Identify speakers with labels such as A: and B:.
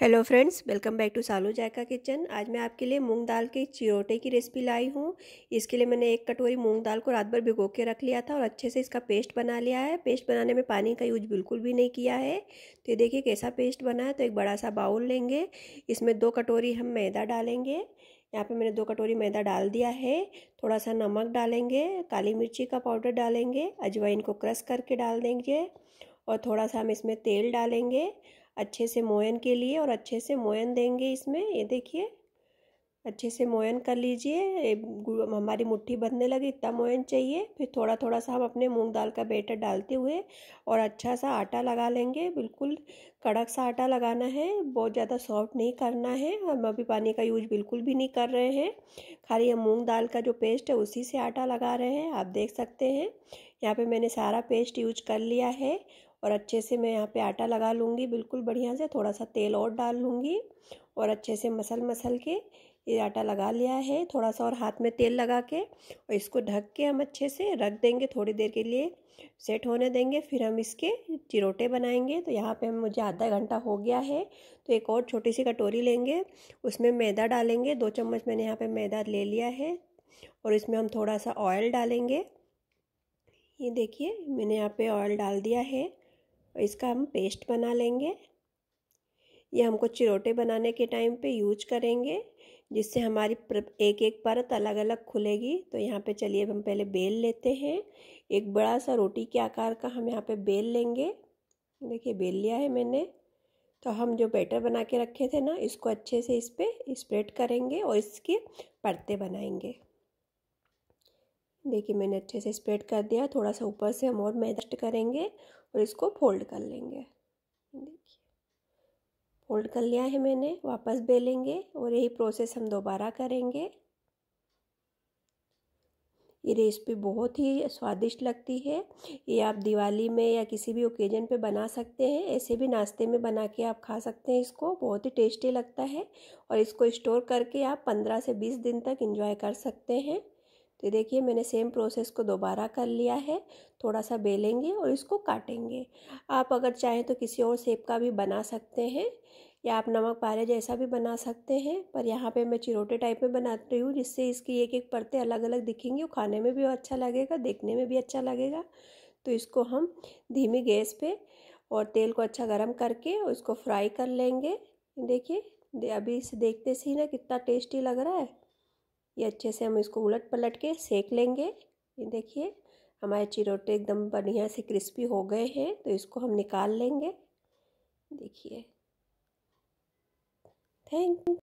A: hello friends welcome back to Salu Zayka kitchen आज मैं आपके लिए मूंग दाल के चिरोटे की रेसिपी लाई हूँ इसके लिए मैंने एक कटोरी मूंग दाल को रात भर भिगो के रख लिया था और अच्छे से इसका पेस्ट बना लिया है पेस्ट बनाने में पानी का यूज बिल्कुल भी नहीं किया है तो ये देखिए कैसा पेस्ट बना है तो एक बड़ा सा बाउल लेंगे इसमें दो कटोरी हम मैदा डालेंगे यहाँ पे मैंने दो कटोरी मैदा डाल दिया है थोड़ा सा नमक डालेंगे काली मिर्ची का पाउडर डालेंगे अजवाइन को क्रश करके डाल देंगे और थोड़ा सा हम इसमें तेल डालेंगे अच्छे से मोयन के लिए और अच्छे से मोयन देंगे इसमें ये देखिए अच्छे से मोयन कर लीजिए हमारी मुट्ठी बंधने लगी इतना मोयन चाहिए फिर थोड़ा थोड़ा सा हम अपने मूंग दाल का बेटर डालते हुए और अच्छा सा आटा लगा लेंगे बिल्कुल कड़क सा आटा लगाना है बहुत ज़्यादा सॉफ्ट नहीं करना है हम अभी पानी का यूज बिल्कुल भी नहीं कर रहे हैं खाली हम मूँग दाल का जो पेस्ट है उसी से आटा लगा रहे हैं आप देख सकते हैं यहाँ पर मैंने सारा पेस्ट यूज कर लिया है और अच्छे से मैं यहाँ पे आटा लगा लूँगी बिल्कुल बढ़िया से थोड़ा सा तेल और डाल लूँगी और अच्छे से मसल मसल के ये आटा लगा लिया है थोड़ा सा और हाथ में तेल लगा के और इसको ढक के हम अच्छे से रख देंगे थोड़ी देर के लिए सेट होने देंगे फिर हम इसके चिरोटे बनाएंगे तो यहाँ पे हम मुझे आधा घंटा हो गया है तो एक और छोटी सी कटोरी लेंगे उसमें मैदा डालेंगे दो चम्मच मैंने यहाँ पे मैदा ले लिया है और इसमें हम थोड़ा सा ऑयल डालेंगे ये देखिए मैंने यहाँ पे ऑयल डाल दिया है और इसका हम पेस्ट बना लेंगे ये हमको चिरोटे बनाने के टाइम पे यूज करेंगे जिससे हमारी एक एक परत अलग अलग खुलेगी तो यहाँ पे चलिए अब हम पहले बेल लेते हैं एक बड़ा सा रोटी के आकार का हम यहाँ पे बेल लेंगे देखिए बेल लिया है मैंने तो हम जो बैटर बना के रखे थे ना इसको अच्छे से इस पर स्प्रेड करेंगे और इसके परते बनाएंगे देखिए मैंने अच्छे से स्प्रेड कर दिया थोड़ा सा ऊपर से हम और मैदस्ट करेंगे और इसको फोल्ड कर लेंगे देखिए फोल्ड कर लिया है मैंने वापस बेलेंगे और यही प्रोसेस हम दोबारा करेंगे ये रेसिपी बहुत ही स्वादिष्ट लगती है ये आप दिवाली में या किसी भी ओकेजन पे बना सकते हैं ऐसे भी नाश्ते में बना के आप खा सकते हैं इसको बहुत ही टेस्टी लगता है और इसको स्टोर करके आप पंद्रह से बीस दिन तक इन्जॉय कर सकते हैं तो देखिए मैंने सेम प्रोसेस को दोबारा कर लिया है थोड़ा सा बेलेंगे और इसको काटेंगे आप अगर चाहें तो किसी और सेब का भी बना सकते हैं या आप नमक पारे जैसा भी बना सकते हैं पर यहाँ पे मैं चिरोटे टाइप में बना रही हूँ जिससे इसकी एक एक परतें अलग अलग दिखेंगी और खाने में भी अच्छा लगेगा देखने में भी अच्छा लगेगा तो इसको हम धीमी गैस पर और तेल को अच्छा गर्म करके और इसको फ्राई कर लेंगे देखिए अभी इसे देखते से ही ना कितना टेस्टी लग रहा है ये अच्छे से हम इसको उलट पलट के सेक लेंगे ये देखिए हमारे चिरोटे एकदम बढ़िया से क्रिस्पी हो गए हैं तो इसको हम निकाल लेंगे देखिए थैंक यू